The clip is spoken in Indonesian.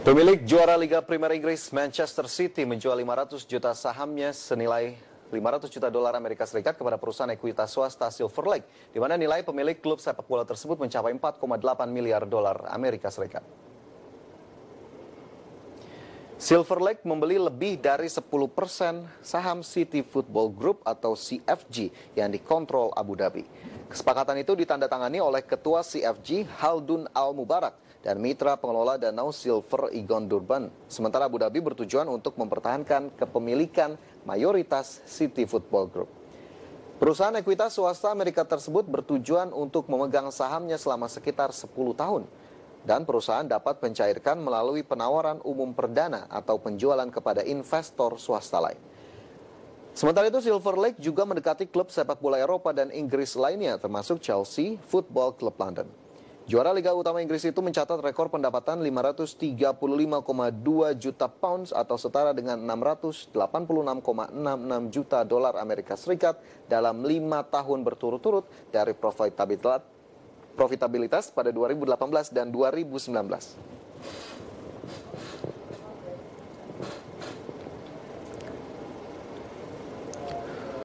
Pemilik juara Liga Primer Inggris Manchester City menjual 500 juta sahamnya senilai 500 juta dolar Amerika Serikat kepada perusahaan ekuitas swasta Silver Lake, di mana nilai pemilik klub sepak bola tersebut mencapai 4,8 miliar dolar Amerika Serikat. Silver Lake membeli lebih dari 10% persen saham City Football Group atau CFG yang dikontrol Abu Dhabi. Kesepakatan itu ditandatangani oleh Ketua CFG Haldun Al-Mubarak dan mitra pengelola Danau Silver Igon Durban. Sementara Abu Dhabi bertujuan untuk mempertahankan kepemilikan mayoritas City Football Group. Perusahaan ekuitas swasta Amerika tersebut bertujuan untuk memegang sahamnya selama sekitar 10 tahun dan perusahaan dapat mencairkan melalui penawaran umum perdana atau penjualan kepada investor swasta lain. Sementara itu Silver Lake juga mendekati klub sepak bola Eropa dan Inggris lainnya termasuk Chelsea Football Club London. Juara Liga Utama Inggris itu mencatat rekor pendapatan 535,2 juta pounds atau setara dengan 686,66 juta dolar Amerika Serikat dalam lima tahun berturut-turut dari profitabilitas pada 2018 dan 2019.